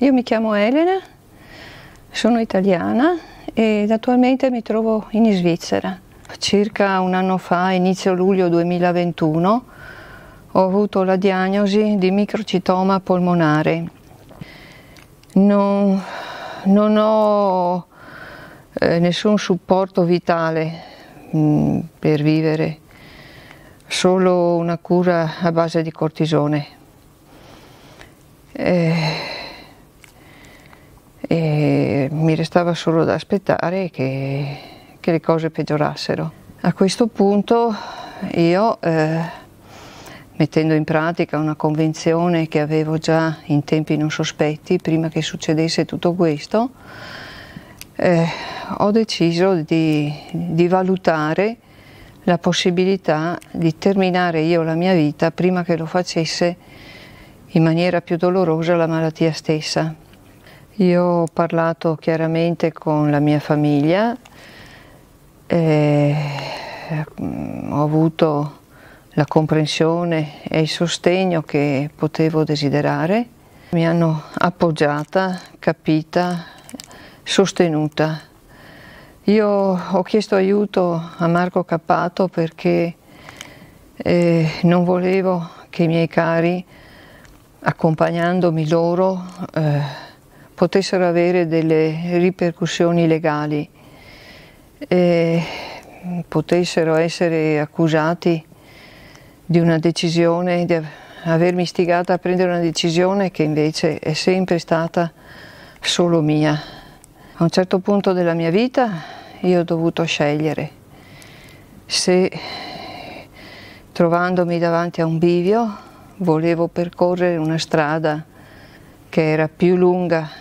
Io mi chiamo Elena, sono italiana ed attualmente mi trovo in Svizzera. Circa un anno fa, inizio luglio 2021, ho avuto la diagnosi di microcitoma polmonare. Non, non ho eh, nessun supporto vitale mm, per vivere, solo una cura a base di cortisone. Eh, e mi restava solo da aspettare che, che le cose peggiorassero. A questo punto io, eh, mettendo in pratica una convinzione che avevo già in tempi non sospetti, prima che succedesse tutto questo, eh, ho deciso di, di valutare la possibilità di terminare io la mia vita prima che lo facesse in maniera più dolorosa la malattia stessa. Io ho parlato chiaramente con la mia famiglia, mm, ho avuto la comprensione e il sostegno che potevo desiderare. Mi hanno appoggiata, capita, sostenuta. Io ho chiesto aiuto a Marco Cappato perché eh, non volevo che i miei cari, accompagnandomi loro, eh, potessero avere delle ripercussioni legali, e potessero essere accusati di una decisione, di avermi istigata a prendere una decisione che invece è sempre stata solo mia. A un certo punto della mia vita io ho dovuto scegliere se trovandomi davanti a un bivio volevo percorrere una strada che era più lunga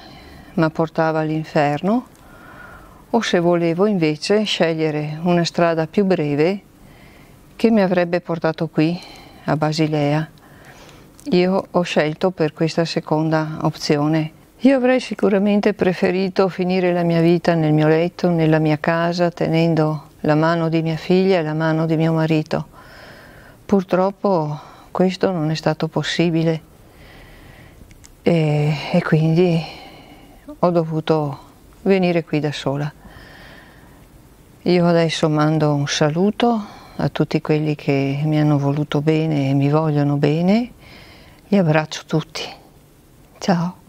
ma portava all'inferno, o se volevo invece scegliere una strada più breve che mi avrebbe portato qui, a Basilea. Io ho scelto per questa seconda opzione. Io avrei sicuramente preferito finire la mia vita nel mio letto, nella mia casa, tenendo la mano di mia figlia e la mano di mio marito. Purtroppo questo non è stato possibile e, e quindi ho dovuto venire qui da sola. Io adesso mando un saluto a tutti quelli che mi hanno voluto bene e mi vogliono bene. Li abbraccio tutti. Ciao.